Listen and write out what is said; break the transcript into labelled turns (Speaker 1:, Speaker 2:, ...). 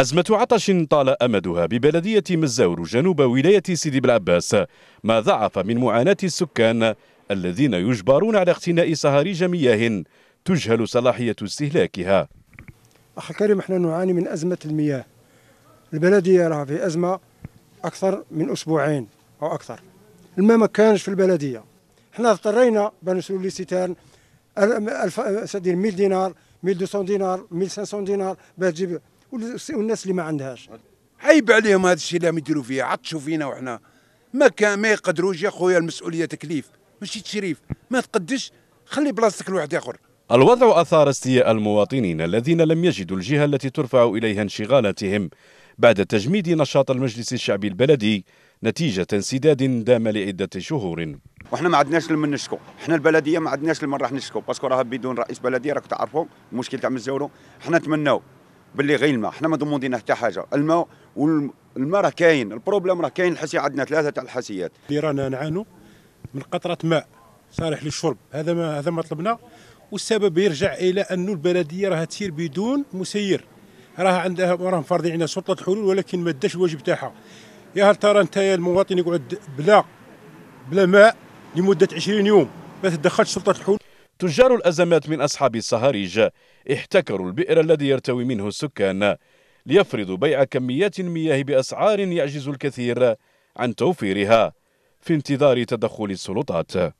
Speaker 1: أزمة عطش طال أمدها ببلدية مزاور جنوب ولاية سيدي بلعباس ما ضعف من معاناة السكان الذين يجبرون على اقتناء صهاريج مياه تجهل صلاحية استهلاكها
Speaker 2: أخي كريم احنا نعاني من أزمة المياه البلدية راه في أزمة أكثر من أسبوعين أو أكثر الماء ما كانش في البلدية احنا اضطرينا بنسلو لي ستان ألف 1000 دينار 1200 دينار 1500 دينار باش تجيب والناس اللي ما عندهاش
Speaker 3: عيب عليهم هذا الشيء اللي يديروا فيه عطشوا فينا وحنا ما كان ما يقدروش يا خويا المسؤوليه تكليف ماشي تشريف ما تقدش خلي بلاصتك لواحد اخر
Speaker 1: الوضع اثار استياء المواطنين الذين لم يجدوا الجهه التي ترفع اليها انشغالاتهم بعد تجميد نشاط المجلس الشعبي البلدي نتيجه انسداد دام لعده شهور وحنا ما عندناش لمن نشكو حنا البلديه ما عندناش لمن راح نشكو باسكو
Speaker 4: راها بدون رئيس بلديه راك تعرفوا المشكل تاع مزورو حنا تمناو باللي غير الماء حنا ما ضمونين حتى حاجه الماء والماء راه كاين البروبليم راه كاين الحسي عندنا ثلاثه تاع الحسيات
Speaker 5: اللي رانا نعانوا من قطره ماء صالح للشرب هذا ما هذا ما طلبنا والسبب يرجع الى أن البلديه راها تسير بدون مسير راه عندها راهم فرضي عندنا سلطه الحلول ولكن ما داش الواجب تاعها يا هل ترى انت يا المواطن يقعد
Speaker 1: بلا بلا ماء لمده 20 يوم ما تدخلش سلطه الحلول تجار الأزمات من أصحاب الصهاريج احتكروا البئر الذي يرتوي منه السكان ليفرضوا بيع كميات المياه بأسعار يعجز الكثير عن توفيرها في انتظار تدخل السلطات